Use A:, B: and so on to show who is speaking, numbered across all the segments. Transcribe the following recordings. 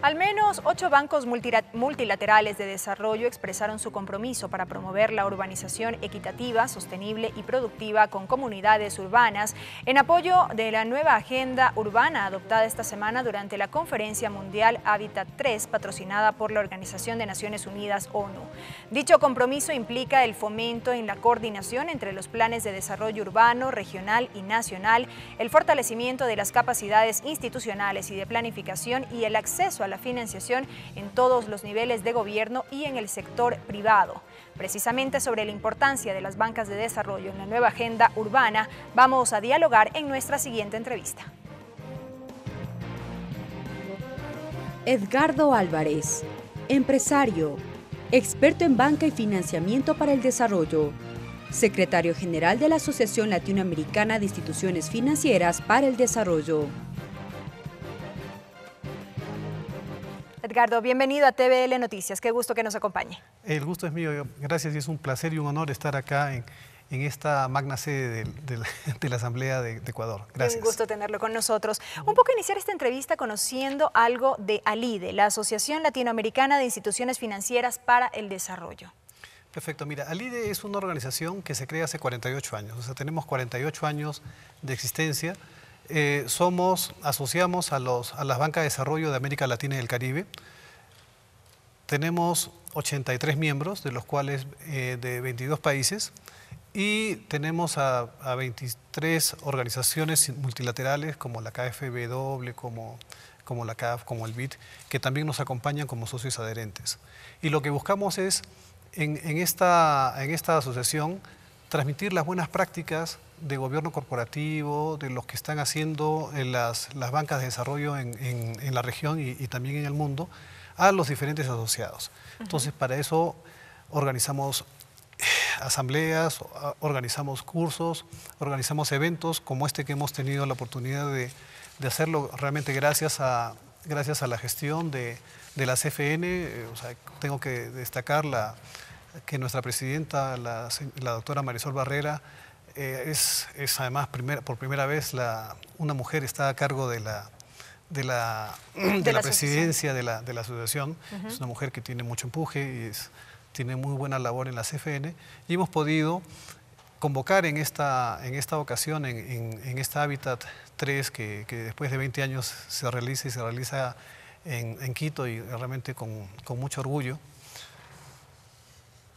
A: Al menos ocho bancos multilaterales de desarrollo expresaron su compromiso para promover la urbanización equitativa, sostenible y productiva con comunidades urbanas en apoyo de la nueva agenda urbana adoptada esta semana durante la Conferencia Mundial Hábitat 3 patrocinada por la Organización de Naciones Unidas ONU. Dicho compromiso implica el fomento en la coordinación entre los planes de desarrollo urbano, regional y nacional, el fortalecimiento de las capacidades institucionales y de planificación y el acceso a la financiación en todos los niveles de gobierno y en el sector privado. Precisamente sobre la importancia de las bancas de desarrollo en la nueva agenda urbana, vamos a dialogar en nuestra siguiente entrevista. Edgardo Álvarez, empresario, experto en banca y financiamiento para el desarrollo, secretario general de la Asociación Latinoamericana de Instituciones Financieras para el Desarrollo. Edgardo, bienvenido a TVL Noticias. Qué gusto que nos acompañe.
B: El gusto es mío. Gracias y es un placer y un honor estar acá en, esta magna sede de, la Asamblea de, Ecuador. Gracias. Un gusto
A: tenerlo con nosotros. Un poco iniciar esta entrevista conociendo algo de ALIDE, la Asociación Latinoamericana de Instituciones Financieras para el Desarrollo.
B: Perfecto, mira, ALIDE es una organización que se crea hace 48 años, o sea, tenemos 48 años de existencia. Eh, somos, asociamos a, los, a las bancas de desarrollo de América Latina y el Caribe. Tenemos 83 miembros, de los cuales eh, de 22 países, y tenemos a, 23 organizaciones multilaterales como la KfW, como, como la CAF, como el BID, que también nos acompañan como socios adherentes. Y lo que buscamos es, en, en esta, en esta asociación, transmitir las buenas prácticas de gobierno corporativo, de los que están haciendo en eh, las, bancas de desarrollo en, la región y, también en el mundo, a los diferentes asociados. Entonces, para eso organizamos eh, asambleas, ah, organizamos cursos, organizamos eventos como este que hemos tenido la oportunidad de, hacerlo realmente gracias a, gracias a la gestión de, de la CFN. Eh, tengo que destacar la, que nuestra presidenta, la, la doctora Marisol Barrera, eh, es, además por primera vez una mujer está a cargo de la, de la, de la presidencia de la, asociación. Es una mujer que tiene mucho empuje y tiene muy buena labor en la CFN. Y hemos podido convocar en esta, en esta ocasión, en, en, esta Hábitat 3, que, después de 20 años se realiza y se realiza en, Quito y realmente con, con mucho orgullo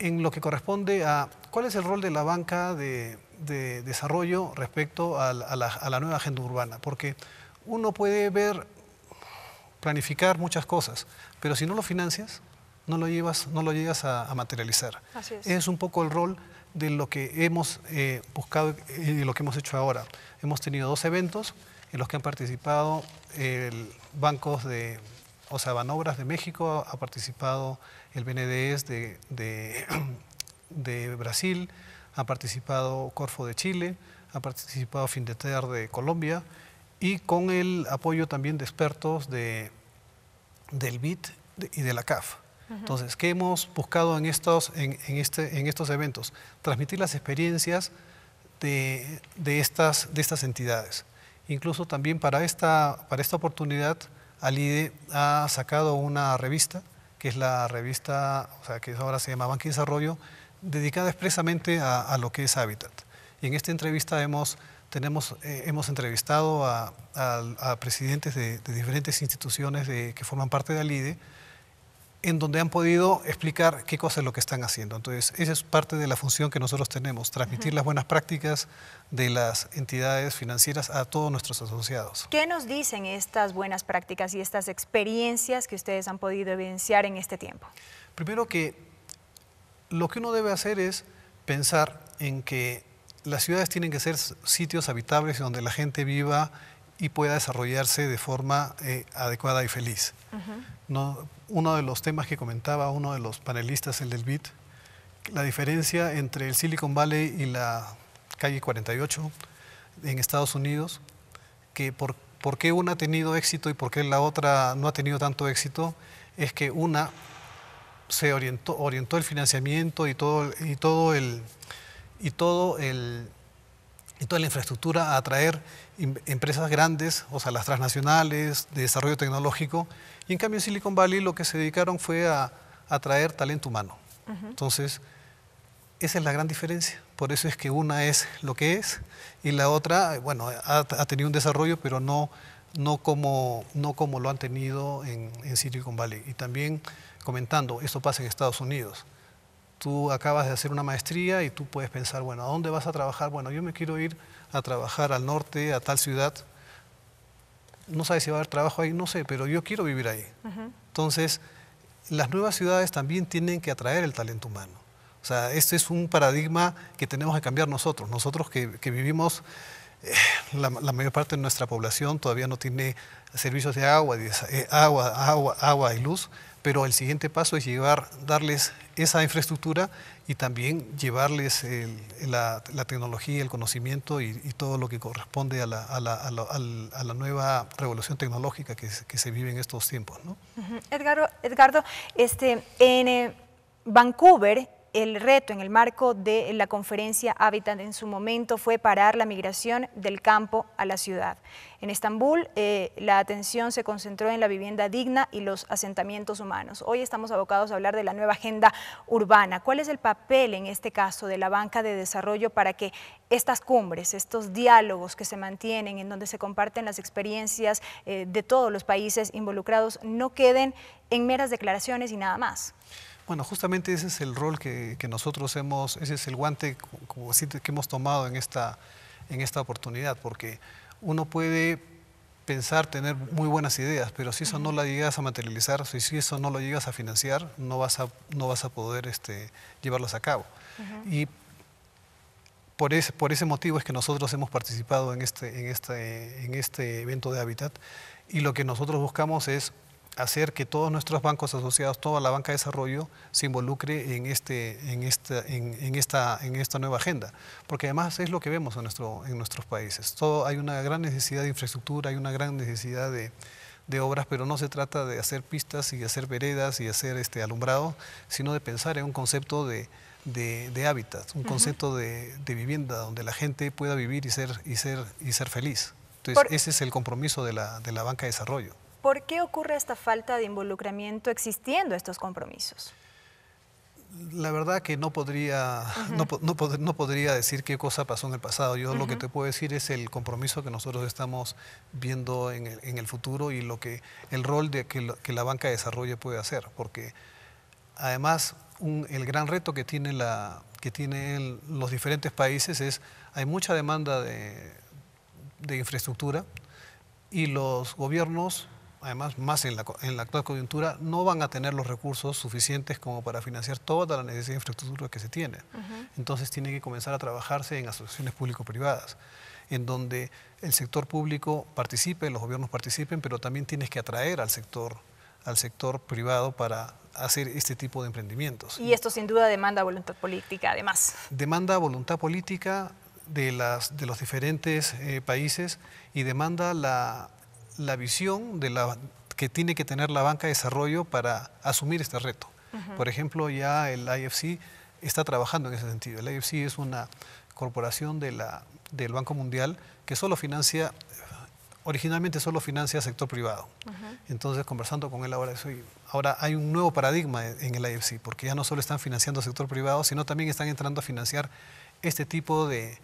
B: en lo que corresponde a cuál es el rol de la banca de, de desarrollo respecto a la, nueva agenda urbana, porque uno puede ver, planificar muchas cosas, pero si no lo financias, no lo, llevas, no lo llegas a, materializar. es. un poco el rol de lo que hemos eh, buscado y lo que hemos hecho ahora. Hemos tenido dos eventos en los que han participado el bancos de, o sea, Banobras de México, ha participado el BNDES de, de Brasil, ha participado Corfo de Chile, ha participado Findeter de Colombia y con el apoyo también de expertos de, del BIT y de la CAF. Entonces, ¿qué hemos buscado en estos, en, este, en estos eventos? Transmitir las experiencias de, estas, de estas entidades. Incluso también para esta, para esta oportunidad, Alide ha sacado una revista, que es la revista, o sea, que ahora se llama Banco y Desarrollo, dedicada expresamente a, lo que es hábitat. Y en esta entrevista hemos, tenemos, eh, hemos entrevistado a, presidentes de, diferentes instituciones que forman parte de ALIDE, en donde han podido explicar qué cosa es lo que están haciendo. Entonces, esa es parte de la función que nosotros tenemos, transmitir las buenas prácticas de las entidades financieras a todos nuestros asociados.
A: ¿Qué nos dicen estas buenas prácticas y estas experiencias que ustedes han podido evidenciar en este tiempo?
B: Primero que lo que uno debe hacer es pensar en que las ciudades tienen que ser sitios habitables donde la gente viva y pueda desarrollarse de forma eh, adecuada y feliz. no, uno de los temas que comentaba uno de los panelistas, el del BIT, la diferencia entre el Silicon Valley y la calle 48 en Estados Unidos, que por, por qué una ha tenido éxito y por qué la otra no ha tenido tanto éxito, es que una se orientó, orientó el financiamiento y todo, y todo el y todo el toda la infraestructura a atraer empresas grandes, o sea, las transnacionales, de desarrollo tecnológico, y en cambio en Silicon Valley lo que se dedicaron fue a atraer talento humano. Entonces, esa es la gran diferencia. Por eso es que una es lo que es y la otra, bueno, ha, tenido un desarrollo, pero no, no, como, no como lo han tenido en, en Silicon Valley. Y también comentando, esto pasa en Estados Unidos. Tú acabas de hacer una maestría y tú puedes pensar, bueno, ¿a dónde vas a trabajar? Bueno, yo me quiero ir a trabajar al norte, a tal ciudad. No sabes si va a haber trabajo ahí, no sé, pero yo quiero vivir ahí. Entonces, las nuevas ciudades también tienen que atraer el talento humano. O sea, este es un paradigma que tenemos que cambiar nosotros. Nosotros que, que vivimos, eh, la, mayor parte de nuestra población todavía no tiene servicios de agua, eh, agua, agua, agua y luz, pero el siguiente paso es llevar, darles esa infraestructura y también llevarles la, tecnología, el conocimiento y, todo lo que corresponde a la, nueva revolución tecnológica que, se vive en estos tiempos.
A: ¿no? Edgardo, este, en eh, Vancouver el reto en el marco de la conferencia Habitat en su momento fue parar la migración del campo a la ciudad. En Estambul, eh, la atención se concentró en la vivienda digna y los asentamientos humanos. Hoy estamos abocados a hablar de la nueva agenda urbana. ¿Cuál es el papel en este caso de la banca de desarrollo para que estas cumbres, estos diálogos que se mantienen, en donde se comparten las experiencias eh, de todos los países involucrados, no queden en meras declaraciones y nada más?
B: Bueno, justamente ese es el rol que, nosotros hemos, ese es el guante que hemos tomado en esta, en esta oportunidad, porque uno puede pensar tener muy buenas ideas, pero si eso no la llegas a materializar, si eso no lo llegas a financiar, no vas a, no vas a poder este, llevarlas a cabo. Y por ese, por ese motivo es que nosotros hemos participado en este, en, este, en este evento de Hábitat y lo que nosotros buscamos es hacer que todos nuestros bancos asociados, toda la banca de desarrollo, se involucre en, este, en, esta, en, esta, en esta nueva agenda. Porque además es lo que vemos en, nuestro, en nuestros países. Todo, hay una gran necesidad de infraestructura, hay una gran necesidad de, obras, pero no se trata de hacer pistas y hacer veredas y hacer este, alumbrado, sino de pensar en un concepto de, de, hábitat, un concepto de, vivienda donde la gente pueda vivir y ser, y ser, y ser feliz. Entonces, ese es el compromiso de la, de la banca de desarrollo.
A: ¿Por qué ocurre esta falta de involucramiento existiendo estos compromisos?
B: La verdad que no podría, no, podría decir qué cosa pasó en el pasado. Yo lo que te puedo decir es el compromiso que nosotros estamos viendo en el, futuro y lo que, el rol que, la banca desarrolle puede hacer. Porque además el gran reto que tienen los diferentes países es hay mucha demanda de infraestructura y los gobiernos además más en la, actual coyuntura, no van a tener los recursos suficientes como para financiar toda la necesidad de infraestructura que se tiene. Entonces tiene que comenzar a trabajarse en asociaciones público-privadas, en donde el sector público participe, los gobiernos participen, pero también tienes que atraer al sector al sector privado para hacer este tipo de emprendimientos.
A: Y esto sin duda demanda voluntad política, además.
B: Demanda voluntad política de, las, de los diferentes eh, países y demanda la, la visión de la, que tiene que tener la banca de desarrollo para asumir este reto. Por ejemplo, ya el IFC está trabajando en ese sentido. El IFC es una corporación del Banco Mundial que solo financia, originalmente solo financia sector privado. Entonces, conversando con él ahora, ahora hay un nuevo paradigma en el IFC, porque ya no solo están financiando sector privado, sino también están entrando a financiar este tipo de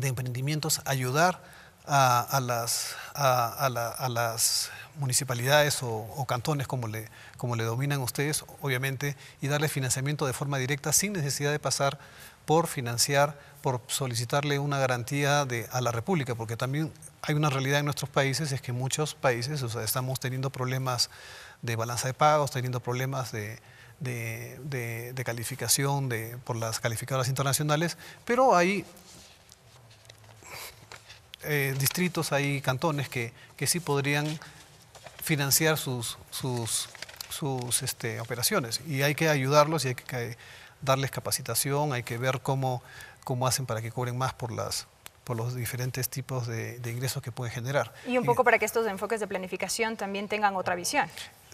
B: emprendimientos, ayudar a, las, a, a, las, municipalidades o, cantones, como le, como le dominan ustedes, obviamente, y darle financiamiento de forma directa sin necesidad de pasar por financiar, por solicitarle una garantía de, a la República, porque también hay una realidad en nuestros países, es que muchos países estamos teniendo problemas de balanza de pagos, teniendo problemas de, calificación de, por las calificadoras internacionales, pero hay eh, distritos, hay cantones que, sí podrían financiar sus, sus, sus este, operaciones y hay que ayudarlos y hay que, darles capacitación, hay que ver cómo, cómo hacen para que cobren más por las, por los diferentes tipos de, ingresos que pueden generar.
A: Y un poco eh, para que estos enfoques de planificación también tengan otra visión.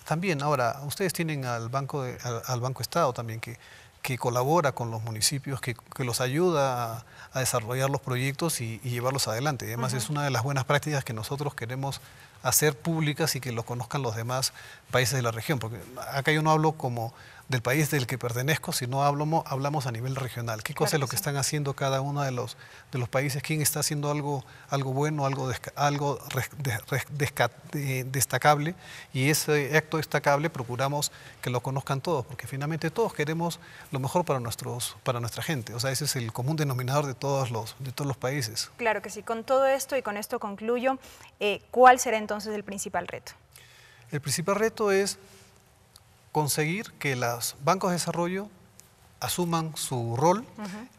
B: También, ahora, ustedes tienen al Banco, al, banco Estado también, que que colabora con los municipios, que, los ayuda a, desarrollar los proyectos y, llevarlos adelante. Además, es una de las buenas prácticas que nosotros queremos hacer públicas y que lo conozcan los demás países de la región. Porque acá yo no hablo como del país del que pertenezco, sino hablamos, hablamos a nivel regional. ¿Qué cosa es lo que están haciendo cada uno de los, de los países? ¿Quién está haciendo algo, algo bueno, algo, algo destacable? Y ese acto destacable procuramos que lo conozcan todos, porque finalmente todos queremos lo mejor para, para nuestra gente. O sea, ese es el común denominador de todos los, de todos los países.
A: Claro que sí. Con todo esto y con esto concluyo, eh, ¿cuál será entonces el principal reto?
B: El principal reto es conseguir que los bancos de desarrollo asuman su rol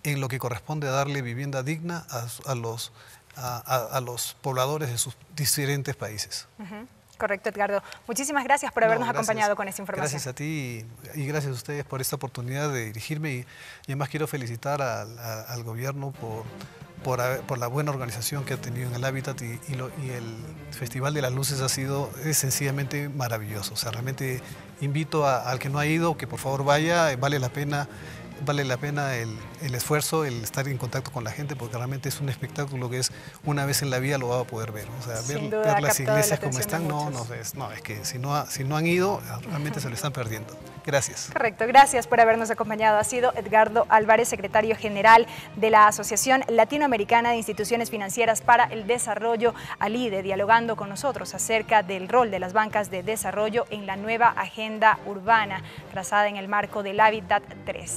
B: en lo que corresponde a darle vivienda digna a, los, a, los pobladores de sus diferentes países.
A: Correcto, Edgardo. Muchísimas gracias por habernos acompañado con esta información. Gracias
B: a ti y, gracias a ustedes por esta oportunidad de dirigirme. Y, además quiero felicitar al, gobierno por, por, la buena organización que ha tenido en el Hábitat y, el Festival de las Luces ha sido sencillamente maravilloso. O sea, realmente invito al que no ha ido que por favor vaya, vale la pena vale la pena el, esfuerzo, el estar en contacto con la gente, porque realmente es un espectáculo que es una vez en la vida lo va a poder ver. O sea, ver, las iglesias como están, no, no es, no, es que si no, si no han ido, realmente se lo están perdiendo. Gracias.
A: Correcto, gracias por habernos acompañado. Ha sido Edgardo Álvarez, secretario general de la Asociación Latinoamericana de Instituciones Financieras para el Desarrollo, ALIDE, dialogando con nosotros acerca del rol de las bancas de desarrollo en la nueva agenda urbana trazada en el marco del Habitat 3.